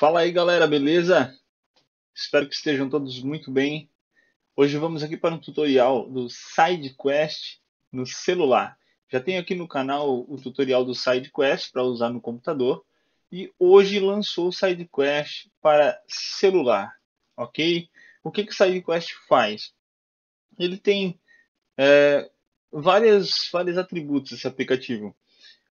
Fala aí galera, beleza? Espero que estejam todos muito bem. Hoje vamos aqui para um tutorial do SideQuest no celular. Já tenho aqui no canal o tutorial do SideQuest para usar no computador e hoje lançou o SideQuest para celular, ok? O que, que o SideQuest faz? Ele tem é, várias, vários atributos esse aplicativo.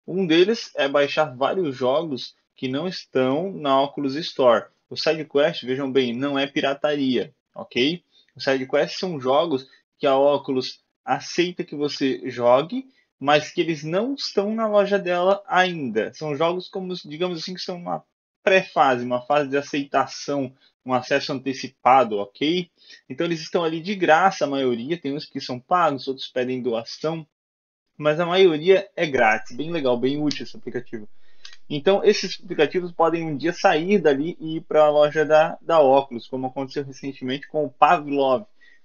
Um deles é baixar vários jogos que não estão na Oculus Store. O SideQuest, vejam bem, não é pirataria, ok? O SideQuest são jogos que a Oculus aceita que você jogue, mas que eles não estão na loja dela ainda. São jogos como, digamos assim, que são uma pré-fase, uma fase de aceitação, um acesso antecipado, ok? Então eles estão ali de graça, a maioria, tem uns que são pagos, outros pedem doação, mas a maioria é grátis. Bem legal, bem útil esse aplicativo. Então, esses aplicativos podem um dia sair dali e ir para a loja da, da Oculus, como aconteceu recentemente com o Pavlov,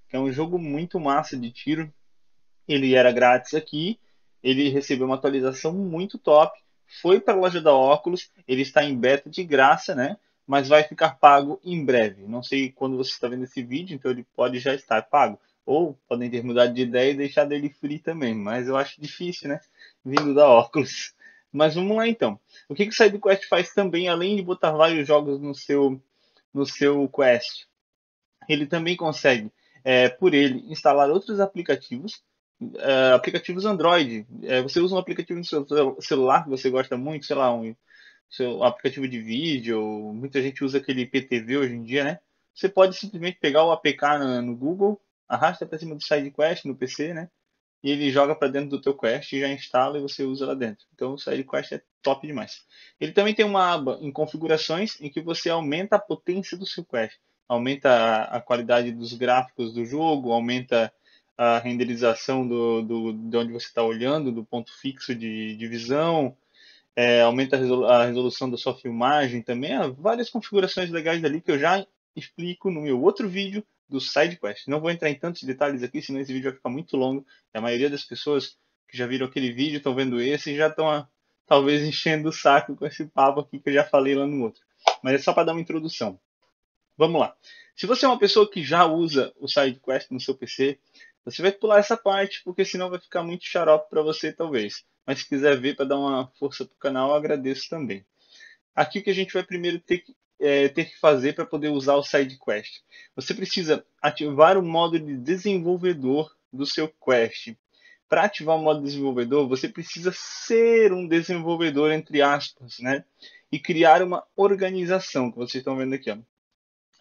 que é um jogo muito massa de tiro. Ele era grátis aqui, ele recebeu uma atualização muito top, foi para a loja da Oculus, ele está em beta de graça, né? Mas vai ficar pago em breve. Não sei quando você está vendo esse vídeo, então ele pode já estar pago. Ou podem ter mudado de ideia e deixado ele free também, mas eu acho difícil, né? Vindo da Oculus. Mas vamos lá então. O que, que o SideQuest faz também, além de botar vários jogos no seu, no seu Quest? Ele também consegue, é, por ele, instalar outros aplicativos, é, aplicativos Android. É, você usa um aplicativo no seu celular que você gosta muito, sei lá, um, seu aplicativo de vídeo, muita gente usa aquele PTV hoje em dia, né? Você pode simplesmente pegar o APK no, no Google, arrasta para cima do SideQuest no PC, né? e ele joga para dentro do teu Quest já instala e você usa lá dentro. Então o quest é top demais. Ele também tem uma aba em configurações em que você aumenta a potência do seu Quest, aumenta a, a qualidade dos gráficos do jogo, aumenta a renderização do, do de onde você está olhando, do ponto fixo de, de visão, é, aumenta a, resolu a resolução da sua filmagem também, há várias configurações legais ali que eu já explico no meu outro vídeo do side quest. Não vou entrar em tantos detalhes aqui, senão esse vídeo vai ficar muito longo. A maioria das pessoas que já viram aquele vídeo estão vendo esse e já estão ah, talvez enchendo o saco com esse papo aqui que eu já falei lá no outro. Mas é só para dar uma introdução. Vamos lá. Se você é uma pessoa que já usa o side quest no seu PC, você vai pular essa parte, porque senão vai ficar muito xarope para você, talvez. Mas se quiser ver para dar uma força para o canal, eu agradeço também. Aqui o que a gente vai primeiro ter que é, ter que fazer para poder usar o side quest. Você precisa ativar o modo de desenvolvedor do seu quest. Para ativar o modo de desenvolvedor, você precisa ser um desenvolvedor entre aspas, né? E criar uma organização que vocês estão vendo aqui. Ó.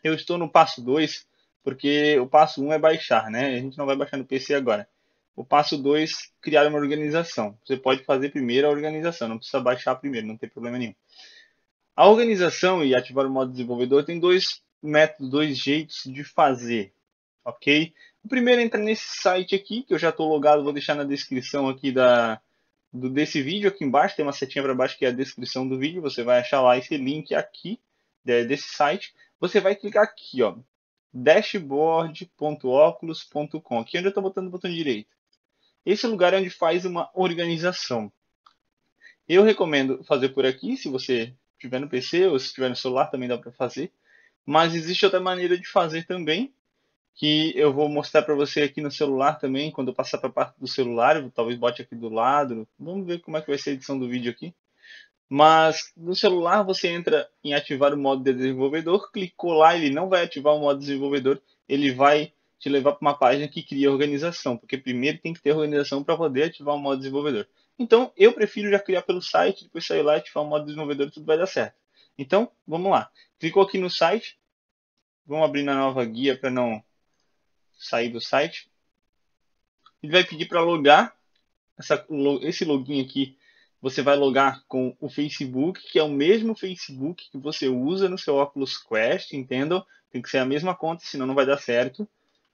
Eu estou no passo 2, porque o passo 1 um é baixar, né? A gente não vai baixar no PC agora. O passo 2, criar uma organização. Você pode fazer primeiro a organização, não precisa baixar primeiro, não tem problema nenhum. A organização e ativar o modo desenvolvedor tem dois métodos, dois jeitos de fazer, ok? O primeiro é entrar nesse site aqui, que eu já estou logado, vou deixar na descrição aqui da, do, desse vídeo, aqui embaixo, tem uma setinha para baixo que é a descrição do vídeo, você vai achar lá esse link aqui, de, desse site. Você vai clicar aqui, ó, dashboard.oculus.com, aqui é onde eu estou botando o botão direito. Esse lugar é onde faz uma organização. Eu recomendo fazer por aqui, se você tiver no PC ou se tiver no celular também dá para fazer. Mas existe outra maneira de fazer também, que eu vou mostrar para você aqui no celular também, quando eu passar para a parte do celular, eu talvez bote aqui do lado. Vamos ver como é que vai ser a edição do vídeo aqui. Mas no celular você entra em ativar o modo de desenvolvedor, clicou lá, ele não vai ativar o modo desenvolvedor, ele vai te levar para uma página que cria organização, porque primeiro tem que ter organização para poder ativar o modo desenvolvedor. Então, eu prefiro já criar pelo site, depois sair lá e ativar o modo desenvolvedor e tudo vai dar certo. Então, vamos lá. Clicou aqui no site. Vamos abrir na nova guia para não sair do site. Ele vai pedir para logar. Essa, esse login aqui, você vai logar com o Facebook, que é o mesmo Facebook que você usa no seu Oculus Quest, entendam? Tem que ser a mesma conta, senão não vai dar certo.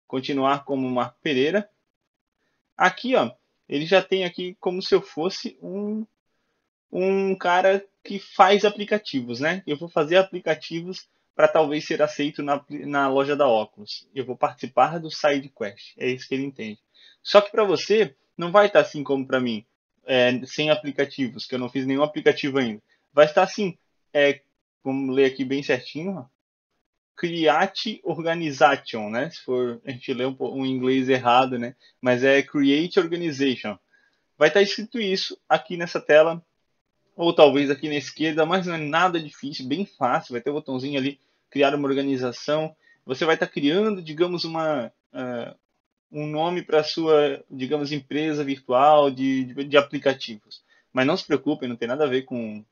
Continuar como Marco Pereira. Aqui, ó, ele já tem aqui como se eu fosse um, um cara que faz aplicativos, né? Eu vou fazer aplicativos para talvez ser aceito na, na loja da óculos. Eu vou participar do side quest. É isso que ele entende. Só que para você não vai estar tá assim como para mim, é, sem aplicativos, que eu não fiz nenhum aplicativo ainda. Vai estar assim, é, vamos ler aqui bem certinho. Create Organization, né? Se for, a gente lê um, um inglês errado, né? Mas é Create Organization. Vai estar tá escrito isso aqui nessa tela, ou talvez aqui na esquerda, mas não é nada difícil, bem fácil. Vai ter o um botãozinho ali, criar uma organização. Você vai estar tá criando, digamos, uma, uh, um nome para a sua, digamos, empresa virtual de, de, de aplicativos. Mas não se preocupem, não tem nada a ver com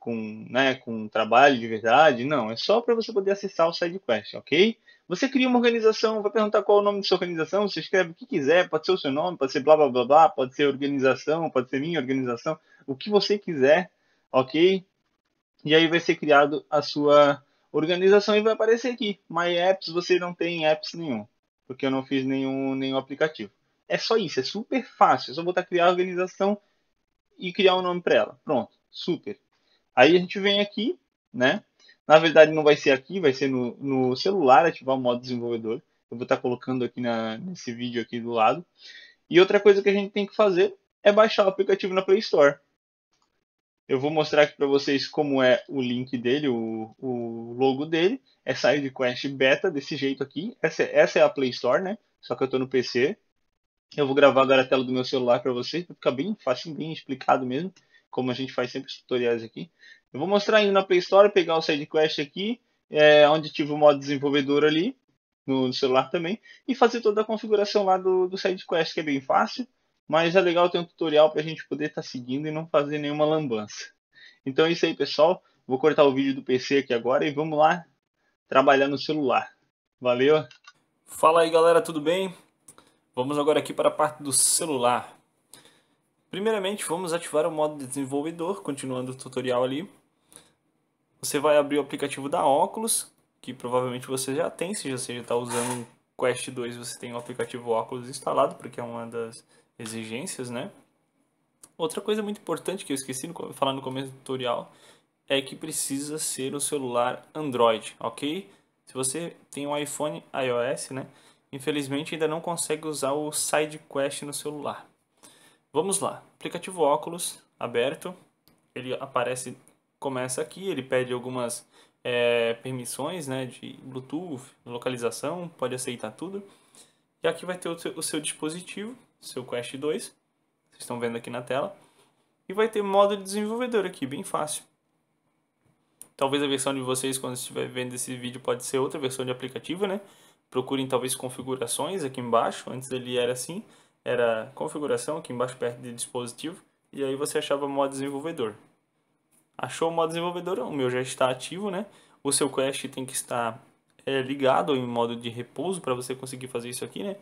com, né, com trabalho de verdade. Não, é só para você poder acessar o SideQuest, ok? Você cria uma organização, vai perguntar qual é o nome de sua organização, você escreve o que quiser, pode ser o seu nome, pode ser blá blá blá blá, pode ser organização, pode ser minha organização, o que você quiser, ok? E aí vai ser criado a sua organização e vai aparecer aqui. My Apps, você não tem apps nenhum, porque eu não fiz nenhum, nenhum aplicativo. É só isso, é super fácil, é só botar criar a organização e criar um nome para ela. Pronto, super. Aí a gente vem aqui, né? Na verdade não vai ser aqui, vai ser no, no celular, ativar o modo desenvolvedor. Eu vou estar colocando aqui na, nesse vídeo aqui do lado. E outra coisa que a gente tem que fazer é baixar o aplicativo na Play Store. Eu vou mostrar aqui para vocês como é o link dele, o, o logo dele. É Quest Beta, desse jeito aqui. Essa, essa, é a Play Store, né? Só que eu estou no PC. Eu vou gravar agora a tela do meu celular para vocês, para ficar bem fácil, bem explicado mesmo como a gente faz sempre os tutoriais aqui. Eu vou mostrar indo na Play Store, pegar o SideQuest aqui, é, onde tive o modo desenvolvedor ali, no, no, celular também, e fazer toda a configuração lá do, do SideQuest, que é bem fácil, mas é legal ter um tutorial para a gente poder estar tá seguindo e não fazer nenhuma lambança. Então é isso aí, pessoal. Vou cortar o vídeo do PC aqui agora e vamos lá trabalhar no celular. Valeu! Fala aí, galera, tudo bem? Vamos agora aqui para a parte do celular. Primeiramente, vamos ativar o modo desenvolvedor, continuando o tutorial ali. Você vai abrir o aplicativo da Oculus, que provavelmente você já tem, se você já está usando o Quest 2, você tem o aplicativo Oculus instalado, porque é uma das exigências, né? Outra coisa muito importante que eu esqueci de falar no começo do tutorial é que precisa ser o celular Android, ok? Se você tem um iPhone iOS, né? Infelizmente ainda não consegue usar o SideQuest no celular. Vamos lá, aplicativo óculos aberto, ele aparece, começa aqui, ele pede algumas é, permissões né, de Bluetooth, localização, pode aceitar tudo. E aqui vai ter o seu, o seu dispositivo, seu Quest 2, vocês estão vendo aqui na tela. E vai ter modo de desenvolvedor aqui, bem fácil. Talvez a versão de vocês, quando estiver vendo esse vídeo, pode ser outra versão de aplicativo, né? Procurem talvez configurações aqui embaixo, antes ele era assim era configuração, aqui embaixo perto de dispositivo, e aí você achava modo desenvolvedor. Achou o modo desenvolvedor, o meu já está ativo, né? O seu Quest tem que estar é, ligado em modo de repouso para você conseguir fazer isso aqui, né?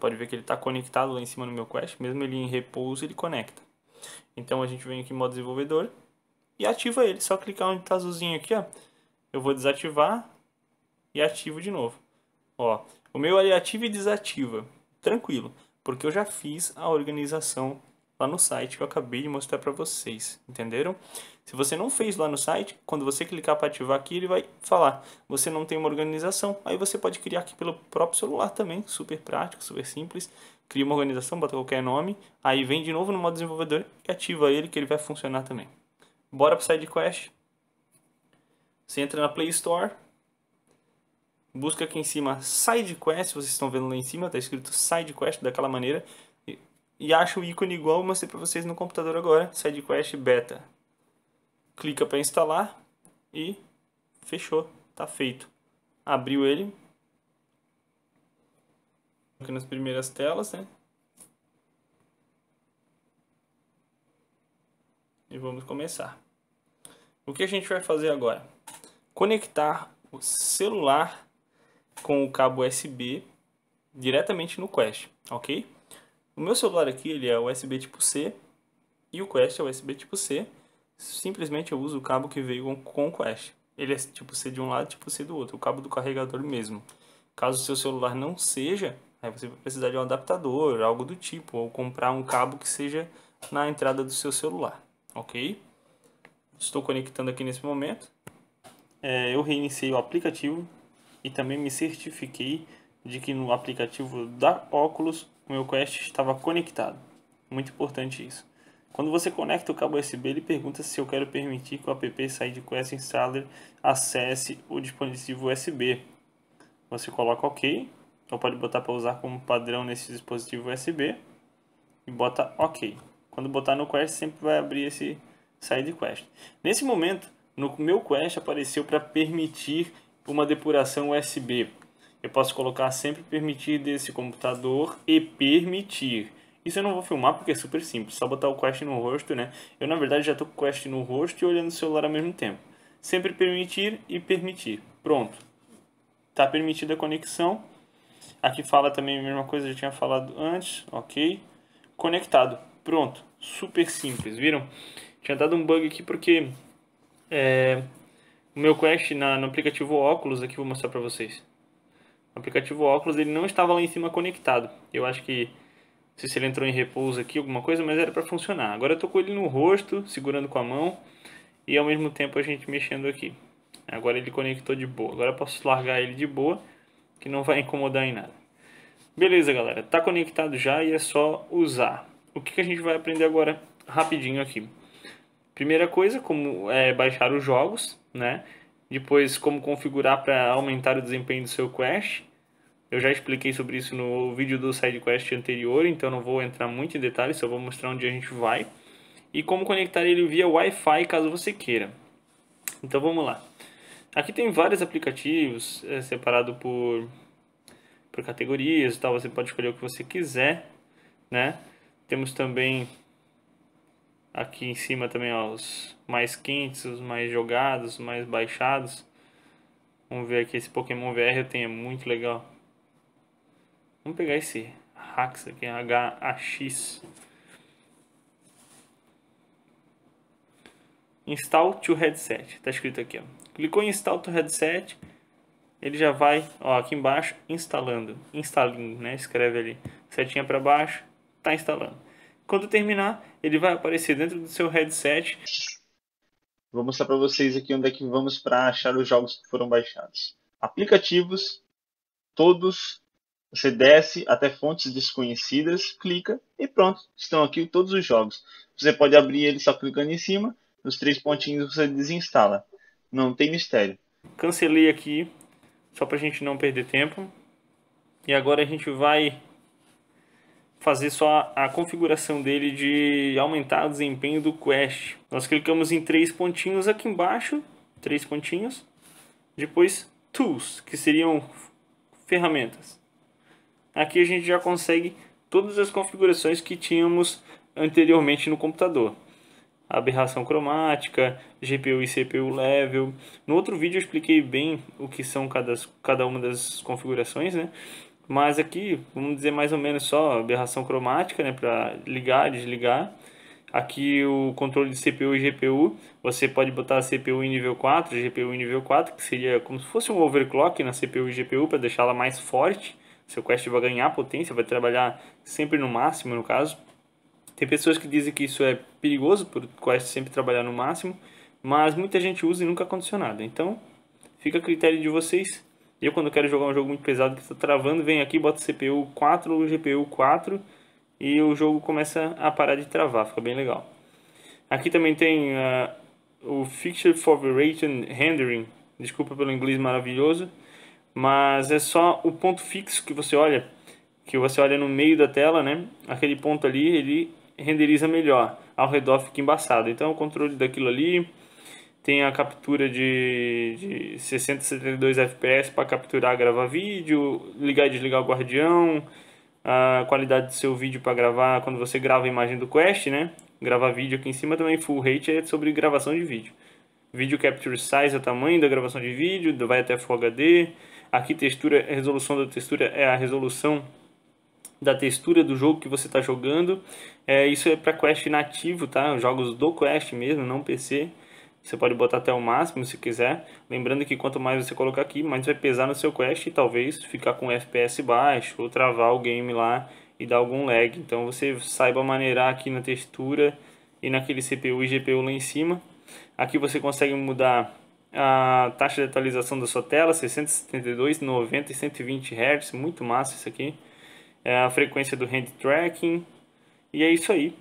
pode ver que ele está conectado lá em cima no meu Quest, mesmo ele em repouso, ele conecta. Então a gente vem aqui em modo desenvolvedor e ativa ele. Só clicar onde está azulzinho aqui, ó. Eu vou desativar e ativo de novo. Ó, o meu ali ativa e desativa. Tranquilo porque eu já fiz a organização lá no site que eu acabei de mostrar para vocês, entenderam? Se você não fez lá no site, quando você clicar para ativar aqui, ele vai falar, você não tem uma organização, aí você pode criar aqui pelo próprio celular também, super prático, super simples, cria uma organização, bota qualquer nome, aí vem de novo no modo desenvolvedor e ativa ele que ele vai funcionar também. Bora para o SideQuest, você entra na Play Store, busca aqui em cima side quest, vocês estão vendo lá em cima, está escrito side quest daquela maneira, e, acha o ícone igual eu mostrei para vocês no computador agora, SideQuest beta. Clica para instalar e fechou, está feito. Abriu ele. Aqui nas primeiras telas, né? E vamos começar. O que a gente vai fazer agora? Conectar o celular com o cabo USB diretamente no Quest, ok? O meu celular aqui ele é USB tipo C e o Quest é USB tipo C. Simplesmente eu uso o cabo que veio com o Quest. Ele é tipo C de um lado, tipo C do outro, o cabo do carregador mesmo. Caso o seu celular não seja, aí você vai precisar de um adaptador, algo do tipo, ou comprar um cabo que seja na entrada do seu celular, ok? Estou conectando aqui nesse momento. É, eu reiniciei o aplicativo, e também me certifiquei de que no aplicativo da Oculus o meu Quest estava conectado. Muito importante isso. Quando você conecta o cabo USB, ele pergunta se eu quero permitir que o app SideQuest Installer acesse o dispositivo USB. Você coloca OK, ou pode botar para usar como padrão nesse dispositivo USB, e bota OK. Quando botar no Quest, sempre vai abrir esse SideQuest. Nesse momento, no meu Quest apareceu para permitir uma depuração USB. Eu posso colocar sempre permitir desse computador e permitir. Isso eu não vou filmar porque é super simples, só botar o Quest no rosto, né? Eu na verdade já estou com o Quest no rosto e olhando o celular ao mesmo tempo. Sempre permitir e permitir. Pronto. Está permitida a conexão. Aqui fala também a mesma coisa que eu tinha falado antes, ok? Conectado. Pronto. Super simples, viram? Tinha dado um bug aqui porque é, o meu Quest na, no aplicativo Oculus, aqui vou mostrar para vocês. O aplicativo Oculus ele não estava lá em cima conectado. Eu acho que não sei se ele entrou em repouso aqui, alguma coisa, mas era para funcionar. Agora eu tô com ele no rosto, segurando com a mão e ao mesmo tempo a gente mexendo aqui. Agora ele conectou de boa. Agora eu posso largar ele de boa, que não vai incomodar em nada. Beleza, galera. Tá conectado já e é só usar. O que, que a gente vai aprender agora rapidinho aqui? Primeira coisa, como é baixar os jogos né? Depois, como configurar para aumentar o desempenho do seu Quest. Eu já expliquei sobre isso no vídeo do SideQuest anterior, então não vou entrar muito em detalhes, só vou mostrar onde a gente vai. E como conectar ele via Wi-Fi, caso você queira. Então vamos lá. Aqui tem vários aplicativos, é, separado por, por categorias e tal, você pode escolher o que você quiser, né? Temos também Aqui em cima também, ó, os mais quentes, os mais jogados, os mais baixados. Vamos ver aqui, esse Pokémon VR eu tenho, é muito legal. Vamos pegar esse Hax aqui, HAX. Install to headset, tá escrito aqui, ó. Clicou em install to headset, ele já vai, ó, aqui embaixo, instalando. Instalinho, né, escreve ali, setinha para baixo, tá instalando. Quando terminar, ele vai aparecer dentro do seu headset. Vou mostrar para vocês aqui onde é que vamos para achar os jogos que foram baixados. Aplicativos, todos, você desce até fontes desconhecidas, clica e pronto, estão aqui todos os jogos. Você pode abrir ele só clicando em cima, nos três pontinhos você desinstala. Não tem mistério. Cancelei aqui, só para a gente não perder tempo. E agora a gente vai fazer só a configuração dele de aumentar o desempenho do Quest. Nós clicamos em três pontinhos aqui embaixo, três pontinhos. Depois Tools, que seriam ferramentas. Aqui a gente já consegue todas as configurações que tínhamos anteriormente no computador. Aberração cromática, GPU e CPU level. No outro vídeo eu expliquei bem o que são cada, cada uma das configurações, né? Mas aqui, vamos dizer mais ou menos só aberração cromática, né, para ligar, desligar. Aqui o controle de CPU e GPU, você pode botar a CPU em nível 4, GPU em nível 4, que seria como se fosse um overclock na CPU e GPU para deixá-la mais forte. Seu Quest vai ganhar potência, vai trabalhar sempre no máximo, no caso. Tem pessoas que dizem que isso é perigoso, por o Quest sempre trabalhar no máximo, mas muita gente usa e nunca aconteceu nada Então, fica a critério de vocês eu, quando quero jogar um jogo muito pesado que está travando, venho aqui, boto CPU 4 ou GPU 4 e o jogo começa a parar de travar, fica bem legal. Aqui também tem uh, o Fixture Favoration Rendering, desculpa pelo inglês maravilhoso, mas é só o ponto fixo que você olha, que você olha no meio da tela, né? Aquele ponto ali, ele renderiza melhor, ao redor fica embaçado. Então o controle daquilo ali, tem a captura de, de 60, 72 fps para capturar, gravar vídeo, ligar e desligar o guardião, a qualidade do seu vídeo para gravar quando você grava a imagem do Quest, né? Gravar vídeo aqui em cima também, full rate é sobre gravação de vídeo. Video capture size é o tamanho da gravação de vídeo, vai até Full HD. Aqui textura, a resolução da textura é a resolução da textura do jogo que você está jogando. É, isso é para Quest nativo, tá? Jogos do Quest mesmo, não PC. Você pode botar até o máximo se quiser. Lembrando que quanto mais você colocar aqui, mais vai pesar no seu Quest e talvez ficar com FPS baixo ou travar o game lá e dar algum lag. Então você saiba maneirar aqui na textura e naquele CPU e GPU lá em cima. Aqui você consegue mudar a taxa de atualização da sua tela, 672, 90 e 120 Hz, muito massa isso aqui. É a frequência do hand tracking. E é isso aí.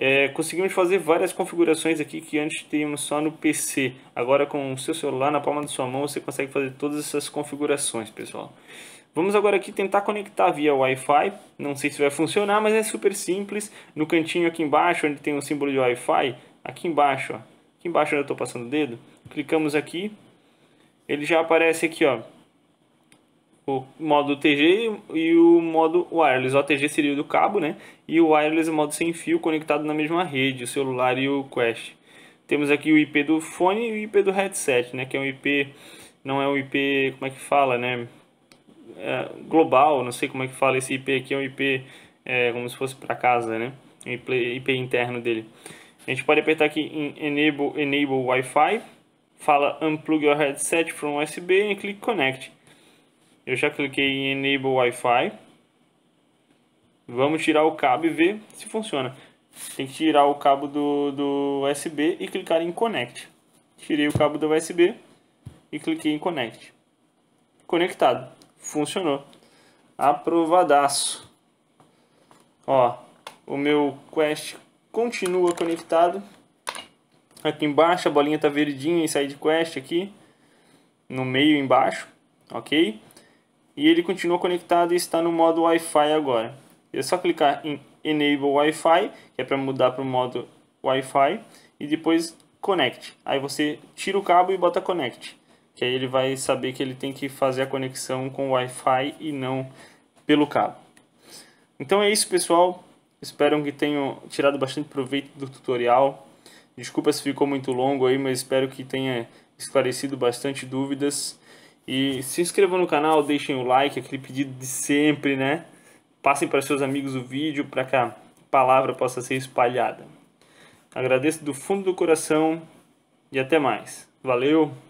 É, conseguimos fazer várias configurações aqui que antes tínhamos só no PC. Agora com o seu celular na palma da sua mão você consegue fazer todas essas configurações, pessoal. Vamos agora aqui tentar conectar via Wi-Fi. Não sei se vai funcionar, mas é super simples. No cantinho aqui embaixo, onde tem o símbolo de Wi-Fi, aqui embaixo, ó. aqui embaixo onde eu estou passando o dedo, clicamos aqui. Ele já aparece aqui, ó, o modo TG e o modo wireless. O TG seria o do cabo, né? E o wireless é o modo sem fio conectado na mesma rede, o celular e o Quest. Temos aqui o IP do fone e o IP do headset, né? Que é um IP, não é um IP, como é que fala, né? É, global, não sei como é que fala esse IP aqui, é um IP é, como se fosse para casa, né? IP, IP interno dele. A gente pode apertar aqui em Enable, enable Wi-Fi, fala Unplug your headset from USB e clique Connect. Eu já cliquei em Enable Wi-Fi. Vamos tirar o cabo e ver se funciona. Tem que tirar o cabo do, do USB e clicar em Connect. Tirei o cabo do USB e cliquei em Connect. Conectado. Funcionou. Aprovadaço. Ó, o meu Quest continua conectado. Aqui embaixo a bolinha tá verdinha em side quest aqui. No meio embaixo, ok? e ele continua conectado e está no modo Wi-Fi agora. É só clicar em Enable Wi-Fi, que é para mudar para o modo Wi-Fi, e depois Connect. Aí você tira o cabo e bota Connect, que aí ele vai saber que ele tem que fazer a conexão com Wi-Fi e não pelo cabo. Então é isso, pessoal. Espero que tenham tirado bastante proveito do tutorial. Desculpa se ficou muito longo aí, mas espero que tenha esclarecido bastante dúvidas. E se inscrevam no canal, deixem o like, aquele pedido de sempre, né? Passem para seus amigos o vídeo para que a palavra possa ser espalhada. Agradeço do fundo do coração e até mais. Valeu!